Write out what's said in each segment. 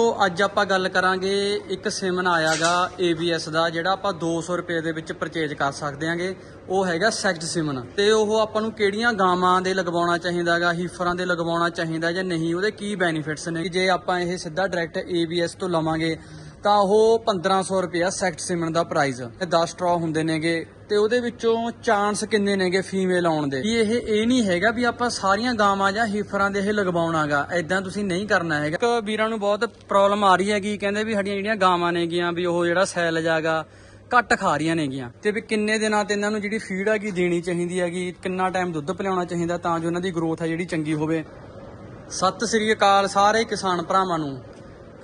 ਤੋ ਅੱਜ ਆਪਾਂ ਗੱਲ ਕਰਾਂਗੇ ਇੱਕ ਸਿਮਨ ਆਇਆਗਾ ABS ਦਾ ਜਿਹੜਾ ਆਪਾਂ 200 ਰੁਪਏ ਦੇ ਵਿੱਚ ਪਰਚੇਜ ਕਰ ਸਕਦੇ ਆਂਗੇ ਉਹ ਹੈਗਾ ਸੈਕਟ ਸਿਮਨ ਤੇ ਉਹ ਆਪਾਂ ਨੂੰ ਕਿਹੜੀਆਂ ਗਾਵਾਂ ਦੇ ਲਗਵਾਉਣਾ ਚਾਹੀਦਾਗਾ ਹੀਫਰਾਂ ਦੇ ਲਗਵਾਉਣਾ ਚਾਹੀਦਾ ਜਾਂ ਨਹੀਂ ਉਹਦੇ ਕੀ ਬੈਨੀਫਿਟਸ ਨੇ ਜੇ ਆਪਾਂ ਇਹ ਸਿੱਧਾ ਡਾਇਰੈਕਟ ABS ਤੋਂ ਲਵਾਂਗੇ ਤਾਂ ਉਹ 1500 ਰੁਪਏ ਸੈਕਟ ਸਿਮਨ ਦਾ ਪ੍ਰਾਈਸ 10 ਸਟਰਾ ਹੁੰਦੇ ਨੇਗੇ ਤੇ ਉਹਦੇ ਵਿੱਚੋਂ ਚਾਂਸ ਕਿੰਨੇ ਨੇਗੇ ਫੀਮੇਲ ਆਉਣ ਦੇ ਇਹ ਇਹ ਨਹੀਂ ਹੈਗਾ ਵੀ ਆਪਾਂ ਸਾਰੀਆਂ ਗਾਵਾਂ ਜਾਂ ਹੀਫਰਾਂ ਦੇ ਇਹ ਲਗਵਾਉਣਾਗਾ ਐਦਾਂ ਤੁਸੀਂ ਨਹੀਂ ਕਰਨਾ ਹੈਗਾ ਇੱਕ ਵੀਰਾਂ ਨੂੰ ਬਹੁਤ ਪ੍ਰੋਬਲਮ ਆ ਰਹੀ ਹੈਗੀ ਕਹਿੰਦੇ ਵੀ ਸਾਡੀਆਂ ਜਿਹੜੀਆਂ ਗਾਵਾਂ ਨੇਗੀਆਂ ਵੀ ਉਹ ਜਿਹੜਾ ਸੈਲ ਜਾਗਾ ਘੱਟ ਖਾ ਰਹੀਆਂ ਨੇਗੀਆਂ ਤੇ ਵੀ ਕਿੰਨੇ ਦਿਨਾਂ ਤੇ ਇਹਨਾਂ ਨੂੰ ਜਿਹੜੀ ਫੀਡ ਹੈਗੀ ਦੇਣੀ ਚਾਹੀਦੀ ਹੈਗੀ ਕਿੰਨਾ ਟਾਈਮ ਦੁੱਧ ਪਿਲਾਉਣਾ ਚਾਹੀਦਾ ਤਾਂ ਜੋ ਇਹਨਾਂ ਦੀ ਗਰੋਥ ਹੈ ਜਿਹੜੀ ਚੰਗੀ ਹੋਵੇ ਸਤਿ ਸ੍ਰੀ ਅਕਾਲ ਸਾਰੇ ਕਿਸਾਨ ਭਰਾਵਾਂ ਨੂੰ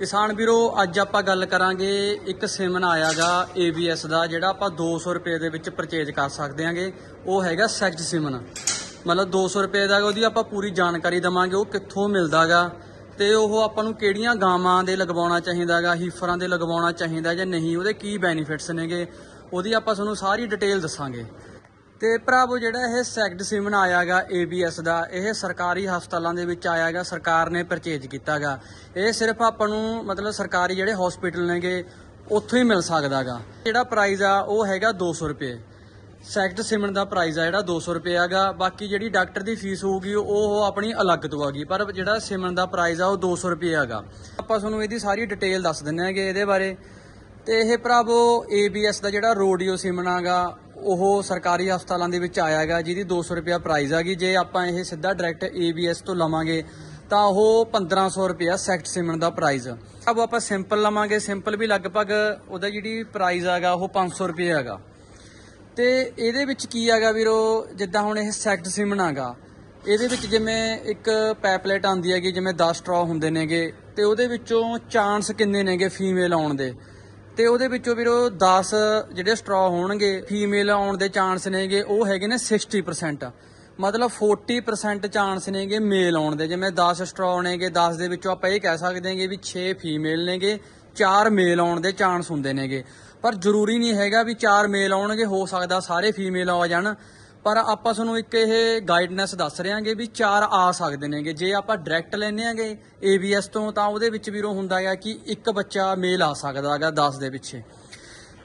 ਕਿਸਾਨ ਵੀਰੋ ਅੱਜ ਆਪਾਂ ਗੱਲ ਕਰਾਂਗੇ ਇੱਕ ਸਿਮਨ ਆਇਆਗਾ ABS ਦਾ ਜਿਹੜਾ ਆਪਾਂ 200 ਰੁਪਏ ਦੇ ਵਿੱਚ ਪਰਚੇਜ ਕਰ ਸਕਦੇ ਆਂਗੇ ਉਹ ਹੈਗਾ ਸੈਕਟ ਸਿਮਨ ਮਤਲਬ 200 ਰੁਪਏ ਦਾ ਉਹਦੀ ਆਪਾਂ ਪੂਰੀ ਜਾਣਕਾਰੀ ਦਵਾਂਗੇ ਉਹ ਕਿੱਥੋਂ ਮਿਲਦਾਗਾ ਤੇ ਉਹ ਆਪਾਂ ਨੂੰ ਕਿਹੜੀਆਂ ਗਾਵਾਂ ਦੇ ਲਗਵਾਉਣਾ ਚਾਹੀਦਾਗਾ ਹੀਫਰਾਂ ਦੇ ਲਗਵਾਉਣਾ ਚਾਹੀਦਾ ਜਾਂ ਨਹੀਂ ਉਹਦੇ ਕੀ ਬੈਨੀਫਿਟਸ ਨੇਗੇ ਉਹਦੀ ਆਪਾਂ ਤੁਹਾਨੂੰ ਸਾਰੀ ਡਿਟੇਲ ਦੱਸਾਂਗੇ ਤੇ ਭਰਾਵੋ ਜਿਹੜਾ ਇਹ ਸੈਕਟ ਸਿਮਨ ਆਇਆਗਾ ABS ਦਾ ਇਹ ਸਰਕਾਰੀ ਹਸਪਤਾਲਾਂ ਦੇ ਵਿੱਚ ਆਇਆਗਾ ਸਰਕਾਰ ਨੇ ਪਰਚੇਜ ਕੀਤਾਗਾ ਇਹ ਸਿਰਫ ਆਪਾਂ ਨੂੰ ਮਤਲਬ ਸਰਕਾਰੀ ਜਿਹੜੇ ਹਸਪੀਟਲ ਨੇਗੇ ਉੱਥੋਂ ਹੀ ਮਿਲ ਸਕਦਾਗਾ ਜਿਹੜਾ ਪ੍ਰਾਈਸ ਆ ਉਹ ਹੈਗਾ 200 ਰੁਪਏ ਸੈਕਟ ਸਿਮਨ ਦਾ ਪ੍ਰਾਈਸ ਆ ਜਿਹੜਾ 200 ਰੁਪਏ ਆਗਾ ਬਾਕੀ ਜਿਹੜੀ ਡਾਕਟਰ ਦੀ ਫੀਸ ਹੋਊਗੀ ਉਹ ਆਪਣੀ ਅਲੱਗ ਤੋਂ ਆਗੀ ਪਰ ਜਿਹੜਾ ਸਿਮਨ ਦਾ ਪ੍ਰਾਈਸ ਆ ਉਹ 200 ਰੁਪਏ ਆਗਾ ਆਪਾਂ ਤੁਹਾਨੂੰ ਇਹਦੀ ਸਾਰੀ ਡਿਟੇਲ ਦੱਸ ਦਿੰਨੇ ਆਗੇ ਇਹਦੇ ਬਾਰੇ ਤੇ ਇਹ ਪ੍ਰਭੂ ABS ਦਾ ਜਿਹੜਾ ਰੋਡੀਓ ਸਿਮਣਾਗਾ ਉਹ ਸਰਕਾਰੀ ਹਸਪਤਾਲਾਂ ਦੇ ਵਿੱਚ ਆਇਆਗਾ ਜਿਹਦੀ 200 ਰੁਪਿਆ ਪ੍ਰਾਈਜ਼ ਗਈ ਜੇ ਆਪਾਂ ਇਹ ਸਿੱਧਾ ਡਾਇਰੈਕਟ ABS ਤੋਂ ਲਵਾਂਗੇ ਤਾਂ ਉਹ 1500 ਰੁਪਿਆ ਸੈਕਟ ਸਿਮਣ ਦਾ ਪ੍ਰਾਈਜ਼ ਅਬ ਆਪਾਂ ਸਿੰਪਲ ਲਵਾਂਗੇ ਸਿੰਪਲ ਵੀ ਲਗਭਗ ਉਹਦਾ ਜਿਹੜੀ ਪ੍ਰਾਈਜ਼ ਆਗਾ ਉਹ 500 ਰੁਪਏ ਆਗਾ ਤੇ ਇਹਦੇ ਵਿੱਚ ਕੀ ਆਗਾ ਵੀਰੋ ਜਿੱਦਾਂ ਹੁਣ ਇਹ ਸੈਕਟ ਸਿਮਣ ਆਗਾ ਇਹਦੇ ਵਿੱਚ ਜਿਵੇਂ ਇੱਕ ਪੈਪਲੇਟ ਆਂਦੀ ਹੈਗੀ ਜਿਵੇਂ 10 ਸਟ੍ਰॉ ਹੁੰਦੇ ਨੇਗੇ ਤੇ ਉਹਦੇ ਵਿੱਚੋਂ ਚਾਂਸ ਕਿੰਨੇ ਨੇਗੇ ਫੀਮੇਲ ਆਉਣ ਦੇ ਤੇ ਉਹਦੇ ਵਿੱਚੋਂ ਵੀਰੋ 10 ਜਿਹੜੇ ਸਟਰਾ ਹੋਣਗੇ ਫੀਮੇਲ ਆਉਣ ਦੇ ਚਾਂਸ ਨੇਗੇ ਉਹ ਹੈਗੇ ਨੇ 60% ਮਤਲਬ 40% ਚਾਂਸ ਨੇਗੇ ਮੇਲ ਆਉਣ ਦੇ ਜਿਵੇਂ 10 ਸਟਰਾ ਨੇਗੇ 10 ਦੇ ਵਿੱਚੋਂ ਆਪਾਂ ਇਹ ਕਹਿ ਸਕਦੇ ਹਾਂਗੇ ਵੀ 6 ਫੀਮੇਲ ਨੇਗੇ 4 ਮੇਲ ਆਉਣ ਦੇ ਚਾਂਸ ਹੁੰਦੇ ਨੇਗੇ ਪਰ ਜ਼ਰੂਰੀ ਨਹੀਂ ਹੈਗਾ ਵੀ 4 ਮੇਲ ਆਉਣਗੇ ਹੋ ਸਕਦਾ ਸਾਰੇ ਫੀਮੇਲ ਆ ਜਾਣ ਪਰ ਆਪਾਂ ਤੁਹਾਨੂੰ ਇੱਕ ਇਹ ਗਾਈਡਨੈਸ ਦੱਸ ਰਿਆਂਗੇ ਵੀ ਚਾਰ ਆ ਸਕਦੇ ਨੇਗੇ ਜੇ ਆਪਾਂ ਡਾਇਰੈਕਟ ਲੈਨੇ ਆਗੇ ABS ਤੋਂ ਤਾਂ ਉਹਦੇ ਵਿੱਚ ਵੀਰੋ ਹੁੰਦਾ ਹੈ ਕਿ ਇੱਕ ਬੱਚਾ ਮੇਲ ਆ ਸਕਦਾ ਹੈਗਾ 10 ਦੇ ਪਿੱਛੇ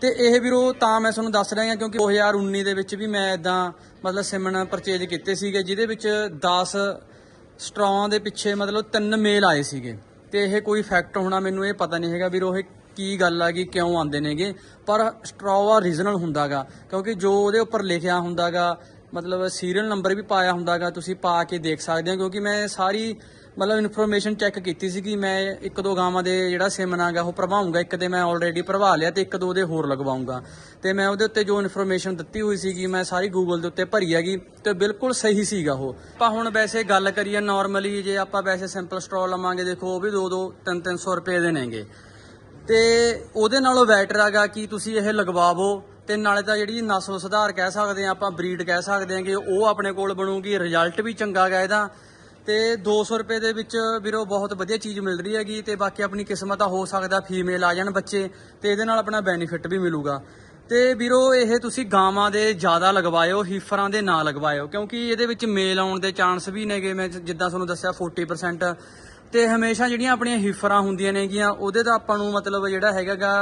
ਤੇ ਇਹ ਵੀਰੋ ਤਾਂ ਮੈਂ ਤੁਹਾਨੂੰ ਦੱਸ ਰਿਹਾ ਕਿਉਂਕਿ 2019 ਦੇ ਵਿੱਚ ਵੀ ਮੈਂ ਇਦਾਂ ਮਤਲਬ ਸਿਮਨ ਪਰਚੇਜ ਕੀਤੇ ਸੀਗੇ ਜਿਹਦੇ ਵਿੱਚ 10 ਸਟਰੋਂ ਦੇ ਪਿੱਛੇ ਮਤਲਬ ਤਿੰਨ ਮੇਲ ਆਏ ਸੀਗੇ ਤੇ ਇਹ ਕੋਈ ਫੈਕਟ ਹੋਣਾ ਮੈਨੂੰ ਇਹ ਪਤਾ ਨਹੀਂ ਹੈਗਾ ਵੀਰੋ ਇਹ ਕੀ ਗੱਲ ਆ ਕਿ ਕਿਉਂ ਆਉਂਦੇ ਨੇਗੇ ਪਰ ਸਟਰਾਵਾ ਰੀਜਨਲ ਹੁੰਦਾਗਾ ਕਿਉਂਕਿ ਜੋ ਉਹਦੇ ਉੱਪਰ ਲਿਖਿਆ ਹੁੰਦਾਗਾ ਮਤਲਬ ਸੀਰੀਅਲ ਨੰਬਰ ਵੀ ਪਾਇਆ ਹੁੰਦਾਗਾ ਤੁਸੀਂ ਪਾ ਕੇ ਦੇਖ ਸਕਦੇ ਹੋ ਕਿਉਂਕਿ ਮੈਂ ਸਾਰੀ ਮਤਲਬ ਇਨਫੋਰਮੇਸ਼ਨ ਚੈੱਕ ਕੀਤੀ ਸੀ ਕਿ ਮੈਂ ਇੱਕ ਦੋ ਗਾਵਾਂ ਦੇ ਜਿਹੜਾ ਸਿਮਨਾਗਾ ਉਹ ਪ੍ਰਭਾਉਂਗਾ ਇੱਕ ਤੇ ਮੈਂ ਆਲਰੇਡੀ ਪ੍ਰਭਾ ਲਿਆ ਤੇ ਇੱਕ ਦੋ ਦੇ ਹੋਰ ਲਗਵਾਉਂਗਾ ਤੇ ਮੈਂ ਉਹਦੇ ਉੱਤੇ ਜੋ ਇਨਫੋਰਮੇਸ਼ਨ ਦਿੱਤੀ ਹੋਈ ਸੀਗੀ ਮੈਂ ਸਾਰੀ ਗੂਗਲ ਦੇ ਉੱਤੇ ਭਰੀ ਹੈਗੀ ਤੇ ਬਿਲਕੁਲ ਸਹੀ ਸੀਗਾ ਉਹ ਆਪਾਂ ਹੁਣ ਵੈਸੇ ਗੱਲ ਕਰੀਏ ਨਾਰਮਲੀ ਜੇ ਆਪਾਂ ਵੈਸੇ ਸਿੰਪਲ ਸਟ੍ਰੋਲ ਲਵਾਂਗੇ ਦੇਖੋ ਉਹ ਵੀ 2-2 3-300 ਰੁਪਏ ਦੇ ਨੇਗੇ ਤੇ ਉਹਦੇ ਨਾਲੋਂ ਬੈਟਰ ਆਗਾ ਕਿ ਤੁਸੀਂ ਇਹ ਲਗਵਾਵੋ ਤੇ ਨਾਲੇ ਤਾਂ ਜਿਹੜੀ ਨਸਲ ਸੁਧਾਰ ਕਹਿ ਸਕਦੇ ਆ ਆਪਾਂ ਬਰੀਡ ਕਹਿ ਸਕਦੇ ਆ ਕਿ ਉਹ ਆਪਣੇ ਕੋਲ ਬਣੂਗੀ ਰਿਜ਼ਲਟ ਵੀ ਚੰਗਾ ਗਾ ਇਹਦਾ ਤੇ 200 ਰੁਪਏ ਦੇ ਵਿੱਚ ਵੀਰੋ ਬਹੁਤ ਵਧੀਆ ਚੀਜ਼ ਮਿਲ ਰਹੀ ਹੈਗੀ ਤੇ ਬਾਕੀ ਆਪਣੀ ਕਿਸਮਤ ਆ ਹੋ ਸਕਦਾ ਫੀਮੇਲ ਆ ਜਾਣ ਬੱਚੇ ਤੇ ਇਹਦੇ ਨਾਲ ਆਪਣਾ ਬੈਨੀਫਿਟ ਵੀ ਮਿਲੂਗਾ ਤੇ ਵੀਰੋ ਇਹ ਤੁਸੀਂ ਗਾਵਾਂ ਦੇ ਜ਼ਿਆਦਾ ਲਗਵਾਇਓ ਹੀਫਰਾਂ ਦੇ ਨਾ ਲਗਵਾਇਓ ਕਿਉਂਕਿ ਇਹਦੇ ਵਿੱਚ ਮੇਲ ਆਉਣ ਦੇ ਚਾਂਸ ਵੀ ਨੇਗੇ ਮੈਂ ਜਿੱਦਾਂ ਤੁਹਾਨੂੰ ਦੱਸਿਆ 40% ਤੇ ਹਮੇਸ਼ਾ ਜਿਹੜੀਆਂ ਆਪਣੀਆਂ ਹਿਫਰਾਂ ਹੁੰਦੀਆਂ ਨੇਗੀਆਂ ਉਹਦੇ ਦਾ ਆਪਾਂ ਨੂੰ ਮਤਲਬ ਜਿਹੜਾ ਹੈਗਾਗਾ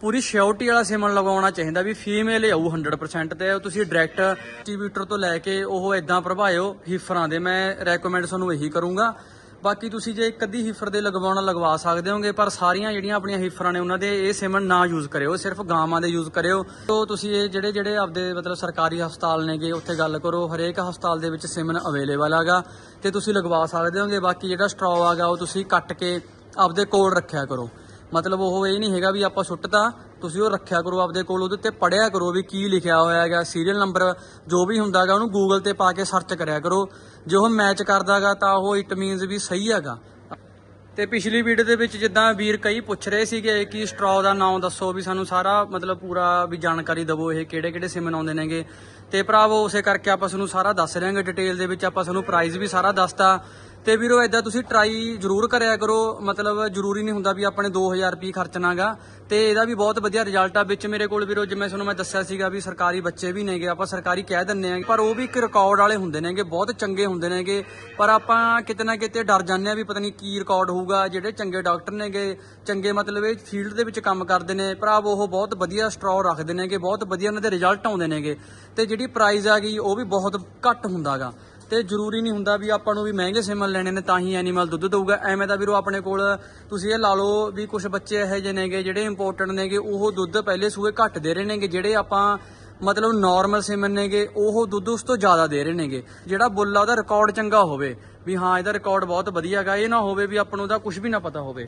ਪੂਰੀ ਸ਼ਿਓਰਟੀ ਵਾਲਾ ਸਿਮਨ ਲਗਾਉਣਾ ਚਾਹੀਦਾ ਵੀ ਫੀਮੇਲ ਹੀ ਆਊ 100% ਤੇ ਤੁਸੀਂ ਡਾਇਰੈਕਟ ਟੀਵੀਟਰ ਤੋਂ ਲੈ ਕੇ ਉਹ ਇਦਾਂ ਪ੍ਰਭਾਇਓ ਹਿਫਰਾਂ ਦੇ ਮੈਂ ਰეკਮੈਂਡ ਤੁਹਾਨੂੰ ਇਹੀ ਕਰੂੰਗਾ ਬਾਕੀ ਤੁਸੀਂ ਜੇ ਇੱਕ ਅੱਧੀ ਹੀਫਰ ਦੇ ਲਗਵਾਉਣਾ ਲਗਵਾ ਸਕਦੇ ਹੋਗੇ ਪਰ ਸਾਰੀਆਂ ਜਿਹੜੀਆਂ ਆਪਣੀਆਂ ਹੀਫਰਾਂ ਨੇ ਉਹਨਾਂ ਦੇ ਇਹ ਸਿਮਨ ਨਾ ਯੂਜ਼ ਕਰਿਓ ਸਿਰਫ ਗਾਵਾਂ ਦੇ ਯੂਜ਼ ਕਰਿਓ ਤੋਂ ਤੁਸੀਂ ਇਹ ਜਿਹੜੇ ਜਿਹੜੇ ਆਪਦੇ ਮਤਲਬ ਸਰਕਾਰੀ ਹਸਪਤਾਲ ਨੇਗੇ ਉੱਥੇ ਗੱਲ ਕਰੋ ਹਰੇਕ ਹਸਪਤਾਲ ਦੇ ਵਿੱਚ ਸਿਮਨ ਅਵੇਲੇਬਲ ਹੈਗਾ ਤੇ ਤੁਸੀਂ ਲਗਵਾ ਸਕਦੇ ਹੋਗੇ ਬਾਕੀ ਜਿਹੜਾ ਸਟ੍ਰॉ ਆਗਾ ਉਹ ਤੁਸੀਂ ਕੱਟ ਕੇ ਆਪਦੇ ਕੋਲ ਰੱਖਿਆ ਕਰੋ ਮਤਲਬ ਉਹ ਇਹ ਨਹੀਂ ਹੈਗਾ ਵੀ ਆਪਾਂ ਛੁੱਟਤਾ ਤੁਸੀਂ ਉਹ ਰੱਖਿਆ ਕਰੋ ਆਪਦੇ ਕੋਲ ਉਹਦੇ ਉੱਤੇ ਪੜਿਆ ਕਰੋ ਵੀ ਕੀ ਲਿਖਿਆ ਹੋਇਆ ਹੈਗਾ ਸੀਰੀਅਲ ਨੰਬਰ ਜੋ ਵੀ ਹੁੰਦਾਗਾ ਉਹਨੂੰ ਗੂਗਲ ਤੇ ਪਾ ਕੇ ਸਰਚ ਕਰਿਆ ਕਰੋ ਜੇ ਉਹ ਮੈਚ ਕਰਦਾਗਾ ਤਾਂ ਉਹ ਇਟ ਮੀਨਸ ਵੀ ਸਹੀ ਹੈਗਾ ਤੇ ਪਿਛਲੀ ਵੀਡੀਓ ਦੇ ਵਿੱਚ ਜਿੱਦਾਂ ਵੀਰ ਕਈ ਪੁੱਛ ਰਹੇ ਸੀਗੇ ਕਿ ਸਟ੍ਰॉ ਦਾ ਨਾਮ ਦੱਸੋ ਵੀ ਸਾਨੂੰ ਸਾਰਾ ਮਤਲਬ ਪੂਰਾ ਵੀ ਜਾਣਕਾਰੀ ਦਿਵੋ ਇਹ ਕਿਹੜੇ ਕਿਹੜੇ ਸਿਮ ਆਉਂਦੇ ਨੇਗੇ ਤੇ ਭਰਾਵੋ ਉਸੇ ਕਰਕੇ ਆਪਾਂ ਤੁਹਾਨੂੰ ਸਾਰਾ ਦੱਸ ਰਹੇ ਹਾਂਗੇ ਡਿਟੇਲ ਦੇ ਵਿੱਚ ਆਪਾਂ ਤੁਹਾਨੂੰ ਪ੍ਰਾਈਸ ਵੀ ਸਾਰਾ ਦੱਸਤਾ ਤੇ ਵੀਰੋ ਐਦਾਂ ਤੁਸੀਂ ਟਰਾਈ ਜ਼ਰੂਰ ਕਰਿਆ ਕਰੋ ਮਤਲਬ ਜ਼ਰੂਰੀ ਨਹੀਂ ਹੁੰਦਾ ਵੀ ਆਪਣੇ 2000 ਰੁਪਏ ਖਰਚਣਾਗਾ ਤੇ ਇਹਦਾ ਵੀ ਬਹੁਤ ਵਧੀਆ ਰਿਜ਼ਲਟ ਆ ਵਿੱਚ ਮੇਰੇ ਕੋਲ ਵੀਰੋ ਜਿਵੇਂ ਤੁਹਾਨੂੰ ਮੈਂ ਦੱਸਿਆ ਸੀਗਾ ਵੀ ਸਰਕਾਰੀ ਬੱਚੇ ਵੀ ਨੇਗੇ ਆਪਾਂ ਸਰਕਾਰੀ ਕਹਿ ਦਿੰਨੇ ਆ ਪਰ ਉਹ ਵੀ ਇੱਕ ਰਿਕਾਰਡ ਵਾਲੇ ਹੁੰਦੇ ਨੇਗੇ ਬਹੁਤ ਚੰਗੇ ਹੁੰਦੇ ਨੇਗੇ ਪਰ ਆਪਾਂ ਕਿਤੇ ਨਾ ਕਿਤੇ ਡਰ ਜਾਂਦੇ ਆ ਵੀ ਪਤਾ ਨਹੀਂ ਕੀ ਰਿਕਾਰਡ ਹੋਊਗਾ ਜਿਹੜੇ ਚੰਗੇ ਡਾਕਟਰ ਨੇਗੇ ਚੰਗੇ ਮਤਲਬ ਇਹ ਫੀਲਡ ਦੇ ਵਿੱਚ ਕੰਮ ਕਰਦੇ ਨੇ ਭਰਾ ਉਹ ਬਹੁਤ ਵਧੀਆ ਸਟ੍ਰੋਅ ਰੱਖਦੇ ਨੇਗੇ ਬਹੁਤ ਵਧੀਆ ਉਹਨਾਂ ਦੇ ਰਿਜ਼ਲਟ ਆਉਂਦੇ ਨੇਗੇ ਤੇ ਜਿਹੜੀ ਪ੍ਰਾਈਜ਼ ਆ ਗਈ ਉਹ ਵੀ ਬਹੁਤ ਘੱਟ ਹੁੰਦਾਗਾ ਤੇ ਜ਼ਰੂਰੀ ਨਹੀਂ ਹੁੰਦਾ ਵੀ ਆਪਾਂ ਨੂੰ ਵੀ ਮਹਿੰਗੇ ਸਿਮਨ ਲੈਣੇ ਨੇ ਤਾਂ ਹੀ ਐਨੀਮਲ ਦੁੱਧ ਦੇਊਗਾ ਐਵੇਂ ਦਾ ਵੀਰੋ ਆਪਣੇ ਕੋਲ ਤੁਸੀਂ ਇਹ ਲਾ ਲਓ ਵੀ ਕੁਝ ਬੱਚੇ ਇਹੋ ਜਿਹੇ ਨੇਗੇ ਜਿਹੜੇ ਇੰਪੋਰਟੈਂਟ ਨੇਗੇ ਉਹ ਦੁੱਧ ਪਹਿਲੇ ਸੂਏ ਘੱਟ ਦੇ ਰਹੇ ਨੇਗੇ ਜਿਹੜੇ ਆਪਾਂ ਮਤਲਬ ਨਾਰਮਲ ਸਿਮਨ ਨੇਗੇ ਉਹ ਦੁੱਧ ਉਸ ਤੋਂ ਜ਼ਿਆਦਾ ਦੇ ਰਹੇ ਨੇਗੇ ਜਿਹੜਾ ਬੁੱਲ ਦਾ ਉਹਦਾ ਰਿਕਾਰਡ ਚੰਗਾ ਹੋਵੇ ਵੀ ਹਾਂ ਇਹਦਾ ਰਿਕਾਰਡ ਬਹੁਤ ਵਧੀਆ ਹੈਗਾ ਇਹ ਨਾ ਹੋਵੇ ਵੀ ਆਪਾਂ ਨੂੰ ਉਹਦਾ ਕੁਝ ਵੀ ਨਾ ਪਤਾ ਹੋਵੇ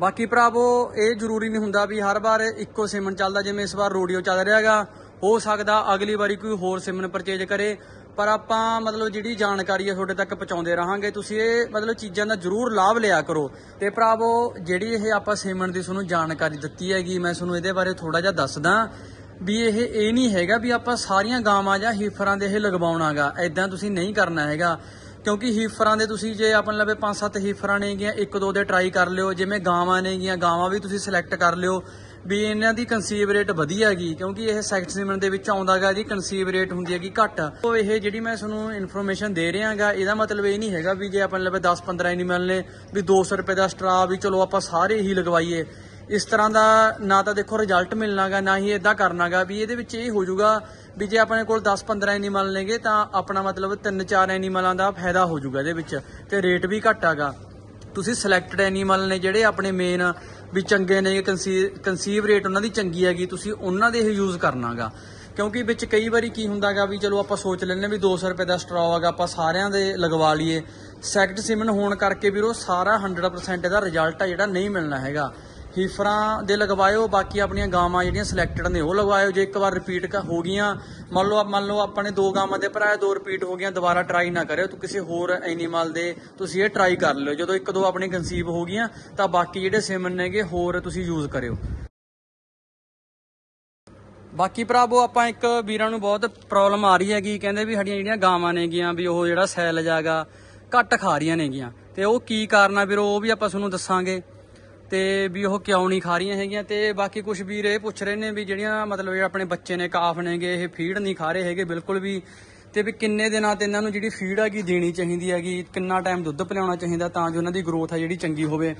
ਬਾਕੀ ਭਰਾਵੋ ਇਹ ਜ਼ਰੂਰੀ ਨਹੀਂ ਹੁੰਦਾ ਵੀ ਹਰ ਵਾਰ ਇੱਕੋ ਸਿਮਨ ਚੱਲਦਾ ਜਿਵੇਂ ਇਸ ਵਾਰ ਰੋਡੀਓ ਚੱਲ ਰਿਹਾ ਹੈਗਾ ਹੋ ਸਕਦਾ ਅਗਲੀ ਵਾਰੀ ਕੋਈ ਹੋਰ ਸਿਮਨ ਪਰਚੇਜ ਕਰੇ ਪਰ ਆਪਾਂ ਮਤਲਬ ਜਿਹੜੀ ਜਾਣਕਾਰੀ ਹੈ ਤੁਹਾਡੇ ਤੱਕ ਪਹੁੰਚਾਉਂਦੇ ਰਹਾਂਗੇ ਤੁਸੀਂ ਇਹ ਮਤਲਬ ਚੀਜ਼ਾਂ ਦਾ ਜ਼ਰੂਰ ਲਾਭ ਲਿਆ ਕਰੋ ਤੇ ਭਰਾਵੋ ਜਿਹੜੀ ਇਹ ਆਪਾਂ ਸੀਮੈਂਟ ਦੀ ਤੁਹਾਨੂੰ ਜਾਣਕਾਰੀ ਦਿੱਤੀ ਹੈਗੀ ਮੈਂ ਤੁਹਾਨੂੰ ਇਹਦੇ ਬਾਰੇ ਥੋੜਾ ਜਿਹਾ ਦੱਸਦਾ ਵੀ ਇਹ ਇਹ ਨਹੀਂ ਹੈਗਾ ਵੀ ਆਪਾਂ ਸਾਰੀਆਂ ਗਾਵਾਂ ਜਾਂ ਹੀਫਰਾਂ ਦੇ ਇਹ ਲਗਵਾਉਣਾਗਾ ਐਦਾਂ ਤੁਸੀਂ ਨਹੀਂ ਕਰਨਾ ਹੈਗਾ ਕਿਉਂਕਿ ਹੀਫਰਾਂ ਦੇ ਤੁਸੀਂ ਜੇ ਆਪਣ ਲਵੇ 5-7 ਹੀਫਰਾਂ ਨੇਗੀਆਂ ਇੱਕ ਦੋ ਦੇ ਟਰਾਈ ਕਰ ਲਿਓ ਜਿਵੇਂ ਗਾਵਾਂ ਨੇਗੀਆਂ ਗਾਵਾਂ ਵੀ ਤੁਸੀਂ ਸਿਲੈਕਟ ਕਰ ਲਿਓ ਵੀ ਇਹਨਾਂ ਦੀ ਕਨਸੀਵ ਰੇਟ ਵਧੀਆ ਹੈਗੀ ਕਿਉਂਕਿ ਇਹ ਸੈਕਟ ਸੀਮਨ ਦੇ ਵਿੱਚ ਆਉਂਦਾਗਾ ਜੀ ਕਨਸੀਵ ਰੇਟ ਹੁੰਦੀ ਹੈਗੀ ਘੱਟ ਉਹ ਇਹ ਜਿਹੜੀ ਮੈਂ ਤੁਹਾਨੂੰ ਇਨਫੋਰਮੇਸ਼ਨ ਦੇ ਰਿਹਾਗਾ ਇਹਦਾ ਮਤਲਬ ਇਹ ਨਹੀਂ ਹੈਗਾ ਵੀ ਜੇ ਆਪਾਂ ਲਵੇ 10 15 ਐਨੀਮਲ ਨੇ ਵੀ 200 ਰੁਪਏ ਦਾ ਸਟਰਾ ਵੀ ਚਲੋ ਆਪਾਂ ਸਾਰੇ ਹੀ ਲਗਵਾਈਏ ਇਸ ਤਰ੍ਹਾਂ ਦਾ ਨਾ ਤਾਂ ਦੇਖੋ ਰਿਜ਼ਲਟ ਮਿਲਣਾਗਾ ਨਾ ਹੀ ਇਦਾਂ ਕਰਨਾਗਾ ਵੀ ਇਹਦੇ ਵਿੱਚ ਇਹ ਹੋ ਜਾਊਗਾ ਵੀ ਜੇ ਆਪਣੇ ਕੋਲ 10-15 ਐਨੀਮਲ ਨੇਗੇ ਤਾਂ ਆਪਣਾ ਮਤਲਬ 3-4 ਐਨੀਮਲਾਂ ਦਾ ਫਾਇਦਾ ਹੋ ਜਾਊਗਾ ਇਹਦੇ ਵਿੱਚ ਤੇ ਰੇਟ ਵੀ ਘਟਾਗਾ ਤੁਸੀਂ ਸਿਲੈਕਟਡ ਐਨੀਮਲ ਨੇ ਜਿਹੜੇ ਆਪਣੇ ਮੇਨ ਵੀ ਚੰਗੇ ਨੇ ਕਨਸੀਵ ਰੇਟ ਉਹਨਾਂ ਦੀ ਚੰਗੀ ਹੈਗੀ ਤੁਸੀਂ ਉਹਨਾਂ ਦੇ ਹੀ ਯੂਜ਼ ਕਰਨਾਗਾ ਕਿਉਂਕਿ ਵਿੱਚ ਕਈ ਵਾਰੀ ਕੀ ਹੁੰਦਾਗਾ ਵੀ ਚਲੋ ਆਪਾਂ ਸੋਚ ਲੈਂਦੇ ਵੀ 200 ਰੁਪਏ ਦਾ ਸਟਰਾ ਹੈਗਾ ਆਪਾਂ ਸਾਰਿਆਂ ਦੇ ਲਗਵਾ ਲਈਏ ਸੈਕਟ ਸਿਮਨ ਹੋਣ ਕਰਕੇ ਵੀਰੋ ਸਾਰਾ 100% ਇਹਦਾ ਰਿਜ਼ਲਟ ਆ ਜਿਹੜਾ ਨਹੀਂ ਮਿਲਣਾ ਹੈਗਾ ਹੀਫਰਾਂ ਦੇ ਲਗਵਾਇਓ ਬਾਕੀ ਆਪਣੀਆਂ ਗਾਵਾਂ ਜਿਹੜੀਆਂ ਸਿਲੈਕਟਡ ਨੇ ਉਹ ਲਗਵਾਇਓ ਜੇ ਇੱਕ ਵਾਰ ਰਿਪੀਟ ਹੋ ਗਈਆਂ ਮੰਨ ਲਓ ਮੰਨ ਲਓ ਆਪਾਂ ਨੇ ਦੋ ਗਾਵਾਂ ਦੇ ਭਰਾਇਆ ਦੋ ਰਿਪੀਟ ਹੋ ਗਈਆਂ ਦੁਬਾਰਾ ਟਰਾਈ ਨਾ ਕਰਿਓ ਤੂੰ ਕਿਸੇ ਹੋਰ ਐਨੀਮਲ ਦੇ ਤੁਸੀਂ ਇਹ ਟਰਾਈ ਕਰ ਲਿਓ ਜਦੋਂ ਇੱਕ ਦੋ ਆਪਣੀ ਕਨਸੀਵ ਹੋ ਗਈਆਂ ਤਾਂ ਬਾਕੀ ਜਿਹੜੇ ਸਿਮਨ ਨੇਗੇ ਹੋਰ ਤੁਸੀਂ ਯੂਜ਼ ਕਰਿਓ ਬਾਕੀ ਭਰਾਵੋ ਆਪਾਂ ਇੱਕ ਵੀਰਾਂ ਨੂੰ ਬਹੁਤ ਪ੍ਰੋਬਲਮ ਆ ਰਹੀ ਹੈਗੀ ਕਹਿੰਦੇ ਵੀ ਸਾਡੀਆਂ ਜਿਹੜੀਆਂ ਗਾਵਾਂ ਨੇਗੀਆਂ ਵੀ ਉਹ ਜਿਹੜਾ ਸੈਲ ਜਾਗਾ ਘੱਟ ਖਾ ਰਹੀਆਂ ਨੇਗੀਆਂ ਤੇ ਉਹ ਕੀ ਕਾਰਨ ਆ ਵੀਰੋ ਉਹ ਵੀ ਆਪਾਂ ਤੁਹਾਨੂੰ ਦੱਸਾਂਗੇ ਤੇ ਵੀ ਉਹ ਕਿਉਂ ਨਹੀਂ ਖਾ ਰਹੀਆਂ ਹੈਗੀਆਂ ਤੇ ਬਾਕੀ ਕੁਝ ਵੀਰ ਇਹ ਪੁੱਛ ਰਹੇ ਨੇ ਵੀ ਜਿਹੜੀਆਂ ਮਤਲਬ ਇਹ ਆਪਣੇ ਬੱਚੇ ਨੇ ਕਾਫ ਨੇਗੇ ਇਹ ਫੀਡ ਨਹੀਂ ਖਾ ਰਹੇ ਹੈਗੇ ਬਿਲਕੁਲ ਵੀ ਤੇ ਵੀ ਕਿੰਨੇ ਦਿਨਾਂ ਤੇ ਇਹਨਾਂ ਨੂੰ ਜਿਹੜੀ ਫੀਡ ਆ ਕੀ ਦੇਣੀ ਚਾਹੀਦੀ ਹੈਗੀ ਕਿੰਨਾ ਟਾਈਮ ਦੁੱਧ ਪਿਲਾਉਣਾ ਚਾਹੀਦਾ ਤਾਂ ਜੋ ਉਹਨਾਂ ਦੀ ਗਰੋਥ ਆ ਜਿਹੜੀ ਚੰਗੀ ਹੋਵੇ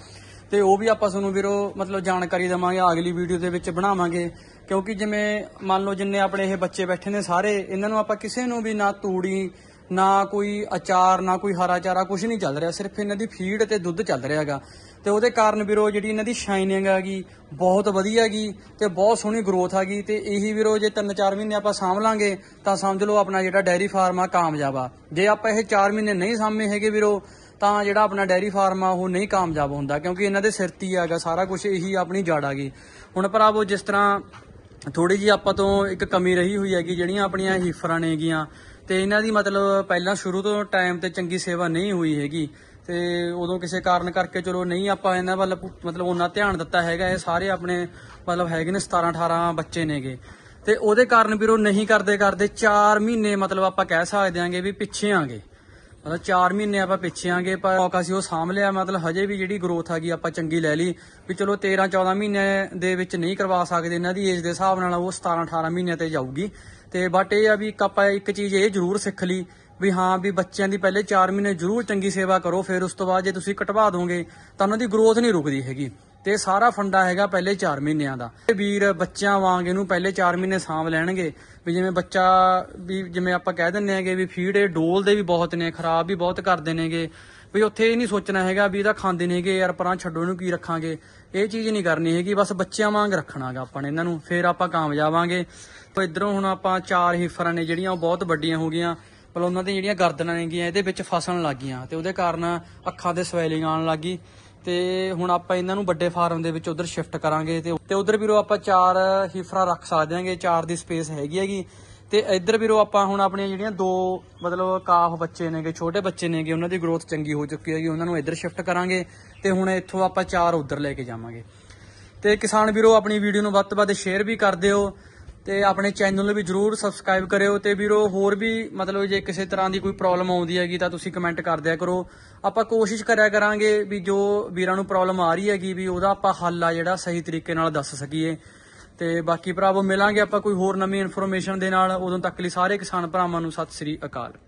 ਤੇ ਉਹ ਵੀ ਆਪਾਂ ਤੁਹਾਨੂੰ ਵੀਰੋ ਮਤਲਬ ਜਾਣਕਾਰੀ ਦਵਾਂਗੇ ਅਗਲੀ ਵੀਡੀਓ ਦੇ ਵਿੱਚ ਬਣਾਵਾਂਗੇ ਕਿਉਂਕਿ ਜਿਵੇਂ ਮੰਨ ਲਓ ਜਿੰਨੇ ਆਪਣੇ ਇਹ ਬੱਚੇ ਬੈਠੇ ਨੇ ਸਾਰੇ ਇਹਨਾਂ ਨੂੰ ਆਪਾਂ ਕਿਸੇ ਨੂੰ ਵੀ ਨਾ ਤੂੜੀ ਨਾ ਕੋਈ ਅਚਾਰ ਨਾ ਕੋਈ ਹਰਾ ਚਾਰਾ ਕੁਝ ਨਹੀਂ ਚੱਲ ਰਿਹਾ ਸਿਰਫ ਇਹਨਾਂ ਦੀ ਫੀਡ ਤੇ ਦੁੱਧ ਚੱਲ ਰਿਹਾਗਾ ਤੇ ਉਹਦੇ ਕਾਰਨ ਵੀਰੋ ਜਿਹੜੀ ਇਹਨਾਂ ਦੀ ਸ਼ਾਈਨਿੰਗ ਆ ਗਈ ਬਹੁਤ ਵਧੀਆ ਗਈ ਤੇ ਬਹੁਤ ਸੋਹਣੀ ਗਰੋਥ ਆ ਗਈ ਤੇ ਇਹੀ ਵੀਰੋ ਜੇ 3-4 ਮਹੀਨੇ ਆਪਾਂ ਸਾਂਭ ਲਾਂਗੇ ਤਾਂ ਸਮਝ ਲਓ ਆਪਣਾ ਜਿਹੜਾ ਡੈਰੀ ਫਾਰਮ ਆ ਕਾਮਯਾਬ ਆ ਜੇ ਆਪਾਂ ਇਹ 4 ਮਹੀਨੇ ਨਹੀਂ ਸਾਂਭੇ ਹੈਗੇ ਵੀਰੋ ਤਾਂ ਜਿਹੜਾ ਆਪਣਾ ਡੈਰੀ ਫਾਰਮ ਆ ਉਹ ਨਹੀਂ ਕਾਮਯਾਬ ਹੁੰਦਾ ਕਿਉਂਕਿ ਇਹਨਾਂ ਦੇ ਸਿਰ ਤੇ ਆਗਾ ਸਾਰਾ ਕੁਝ ਇਹੀ ਆਪਣੀ ਜੜ ਆ ਗਈ ਹੁਣ ਭਰਾਵੋ ਜਿਸ ਤਰ੍ਹਾਂ ਥੋੜੀ ਜੀ ਆਪਾਂ ਤੋਂ ਇੱਕ ਕਮੀ ਰਹੀ ਹੋਈ ਹੈਗੀ ਜਿਹੜੀਆਂ ਆਪਣੀਆਂ ਹੀਫਰਾਂ ਨੇਗੀਆਂ ਤੇ ਇਹਨਾਂ ਦੀ ਮਤਲਬ ਪਹਿਲਾਂ ਸ਼ੁਰੂ ਤੋਂ ਟਾਈਮ ਤੇ ਚੰਗੀ ਸੇਵਾ ਨਹੀਂ ਹੋਈ ਹੈਗੀ ਤੇ ਉਦੋਂ ਕਿਸੇ ਕਾਰਨ ਕਰਕੇ ਚਲੋ ਨਹੀਂ ਆਪਾਂ ਇਹਨਾਂ ਵੱਲ ਮਤਲਬ ਉਹਨਾਂ ਧਿਆਨ ਦਿੱਤਾ ਹੈਗਾ ਇਹ ਸਾਰੇ ਆਪਣੇ ਮਤਲਬ ਹੈਗੇ ਨੇ 17 18 ਬੱਚੇ ਨੇਗੇ ਤੇ ਉਹਦੇ ਕਾਰਨ ਵੀਰੋ ਨਹੀਂ ਕਰਦੇ ਕਰਦੇ 4 ਮਹੀਨੇ ਮਤਲਬ ਆਪਾਂ ਕਹਿ ਸਕਦੇ ਆਂਗੇ ਵੀ ਪਿੱਛੇ ਆਂਗੇ ਮਤਲਬ 4 ਮਹੀਨੇ ਆਪਾਂ ਪਿੱਛੇ ਆਂਗੇ ਪਰ ਮੌਕਾ ਸੀ ਉਹ ਸਾਂਭ ਲਿਆ ਮਤਲਬ ਹਜੇ ਵੀ ਜਿਹੜੀ ਗਰੋਥ ਆ ਗਈ ਆਪਾਂ ਚੰਗੀ ਲੈ ਲਈ ਵੀ ਚਲੋ 13 14 ਮਹੀਨੇ ਦੇ ਵਿੱਚ ਨਹੀਂ ਕਰਵਾ ਸਕਦੇ ਇਹਨਾਂ ਦੀ ਏਜ ਦੇ ਹਿਸਾਬ ਨਾਲ ਉਹ 17 18 ਮਹੀਨੇ ਤੇ ਜਾਊਗੀ ਤੇ ਬਟ ਇਹ ਆ ਵੀ ਇੱਕ ਆਪਾਂ ਇੱਕ ਚੀਜ਼ ਇਹ ਜ਼ਰੂਰ ਸਿੱਖ ਲਈ ਵੀ ਹਾਂ ਵੀ ਬੱਚਿਆਂ ਦੀ ਪਹਿਲੇ 4 ਮਹੀਨੇ ਜ਼ਰੂਰ ਚੰਗੀ ਸੇਵਾ ਕਰੋ ਫਿਰ ਉਸ ਤੋਂ ਬਾਅਦ ਜੇ ਤੁਸੀਂ ਕਟਵਾ ਦੋਗੇ ਤਾਂ ਉਹਨਾਂ ਦੀ ਗਰੋਥ ਨਹੀਂ ਰੁਕਦੀ ਹੈਗੀ ਤੇ ਸਾਰਾ ਫੰਡਾ ਹੈਗਾ ਪਹਿਲੇ 4 ਮਹੀਨਿਆਂ ਦਾ ਤੇ ਵੀਰ ਬੱਚਿਆਂ ਵਾਂਗ ਇਹਨੂੰ ਪਹਿਲੇ 4 ਮਹੀਨੇ ਸਾਂਭ ਲੈਣਗੇ ਵੀ ਜਿਵੇਂ ਬੱਚਾ ਵੀ ਜਿਵੇਂ ਆਪਾਂ ਕਹਿ ਦਿੰਨੇ ਆਗੇ ਵੀ ਫੀਡ ਇਹ ਡੋਲਦੇ ਵੀ ਬਹੁਤ ਨੇ ਖਰਾਬ ਵੀ ਬਹੁਤ ਕਰਦੇ ਨੇਗੇ ਵੀ ਉੱਥੇ ਇਹ ਨਹੀਂ ਸੋਚਣਾ ਹੈਗਾ ਵੀ ਇਹਦਾ ਖਾਂਦੇ ਨੇਗੇ ਯਾਰ ਪਰਾਂ ਛੱਡੋ ਇਹਨੂੰ ਕੀ ਰੱਖਾਂਗੇ ਇਹ ਚੀਜ਼ ਨਹੀਂ ਕਰਨੀ ਹੈਗੀ ਬਸ ਬੱਚਿਆਂ ਵਾਂਗ ਰੱਖਣਾਗਾ ਆਪਾਂ ਨੇ ਇਹਨਾਂ ਨੂੰ ਫਿਰ ਆਪਾਂ ਕਾਮਯਾਬਾਂਗੇ ਤੇ ਇਧਰੋਂ ਹੁਣ ਆਪਾਂ ਚਾਰ ਹੀਫਰਾਂ ਨੇ ਜਿਹੜੀਆਂ ਉਹ ਬਹੁਤ ਵੱਡੀਆਂ ਹੋ ਗਈਆਂ ਪਰ ਉਹਨਾਂ ਦੀਆਂ ਜਿਹੜੀਆਂ ਗਰਦਨਾਂ ਨੇਗੀਆਂ ਇਹਦੇ ਵਿੱਚ ਫਸਣ ਲੱਗ ਗਈਆਂ ਤੇ ਉਹਦੇ ਕਾਰਨ ਅੱਖਾਂ ਦੇ ਸਵੈਲਿੰਗ ਆਉਣ ਲੱਗ ਗਈ ਤੇ ਹੁਣ ਆਪਾਂ ਇਹਨਾਂ ਨੂੰ ਵੱਡੇ ਫਾਰਮ ਦੇ ਵਿੱਚ ਉਧਰ ਸ਼ਿਫਟ ਕਰਾਂਗੇ ਤੇ ਤੇ ਉਧਰ ਵੀਰੋ ਆਪਾਂ ਚਾਰ ਹੀਫਰਾ ਰੱਖ ਸਕਦੇ ਹਾਂਗੇ ਚਾਰ ਦੀ ਸਪੇਸ ਹੈਗੀ ਹੈਗੀ ਤੇ ਇੱਧਰ ਵੀਰੋ ਆਪਾਂ ਹੁਣ ਆਪਣੀਆਂ ਜਿਹੜੀਆਂ ਦੋ ਮਤਲਬ ਕਾਫ ਬੱਚੇ ਨੇਗੇ ਛੋਟੇ ਬੱਚੇ ਨੇਗੇ ਉਹਨਾਂ ਦੀ ਗਰੋਥ ਚੰਗੀ ਹੋ ਚੁੱਕੀ ਹੈਗੀ ਉਹਨਾਂ ਨੂੰ ਇੱਧਰ ਸ਼ਿਫਟ ਕਰਾਂਗੇ ਤੇ ਹੁਣ ਇੱਥੋਂ ਆਪਾਂ ਚਾਰ ਉਧਰ ਲੈ ਕੇ ਜਾਵਾਂਗੇ ਤੇ ਕਿਸਾਨ ਵੀਰੋ ਆਪਣੀ ਵੀਡੀਓ ਨੂੰ ਵੱਧ ਤੋਂ ਵੱਧ ਸ਼ੇਅਰ ਵੀ ਕਰ ਦਿਓ ਤੇ ਆਪਣੇ ਚੈਨਲ ਨੂੰ ਵੀ ਜਰੂਰ ਸਬਸਕ੍ਰਾਈਬ ਕਰਿਓ ਤੇ ਵੀਰੋ ਹੋਰ ਵੀ ਮਤਲਬ ਜੇ ਕਿਸੇ ਤਰ੍ਹਾਂ ਦੀ ਕੋਈ ਪ੍ਰੋਬਲਮ ਆਉਂਦੀ ਹੈਗੀ ਤਾਂ ਤੁਸੀਂ ਕਮੈਂਟ ਕਰ ਦਿਆ ਕਰੋ ਆਪਾਂ ਕੋਸ਼ਿਸ਼ ਕਰਿਆ ਕਰਾਂਗੇ ਵੀ ਜੋ ਵੀਰਾਂ ਨੂੰ ਪ੍ਰੋਬਲਮ ਆ ਰਹੀ ਹੈਗੀ ਵੀ ਉਹਦਾ ਆਪਾਂ ਹੱਲ ਆ ਜਿਹੜਾ ਸਹੀ ਤਰੀਕੇ ਨਾਲ ਦੱਸ ਸਕੀਏ ਤੇ ਬਾਕੀ ਭਰਾਵੋ ਮਿਲਾਂਗੇ ਆਪਾਂ ਕੋਈ ਹੋਰ ਨਵੀਂ ਇਨਫੋਰਮੇਸ਼ਨ ਦੇ ਨਾਲ ਉਦੋਂ ਤੱਕ ਲਈ ਸਾਰੇ ਕਿਸਾਨ ਭਰਾਵਾਂ ਨੂੰ ਸਤਿ ਸ੍ਰੀ ਅਕਾਲ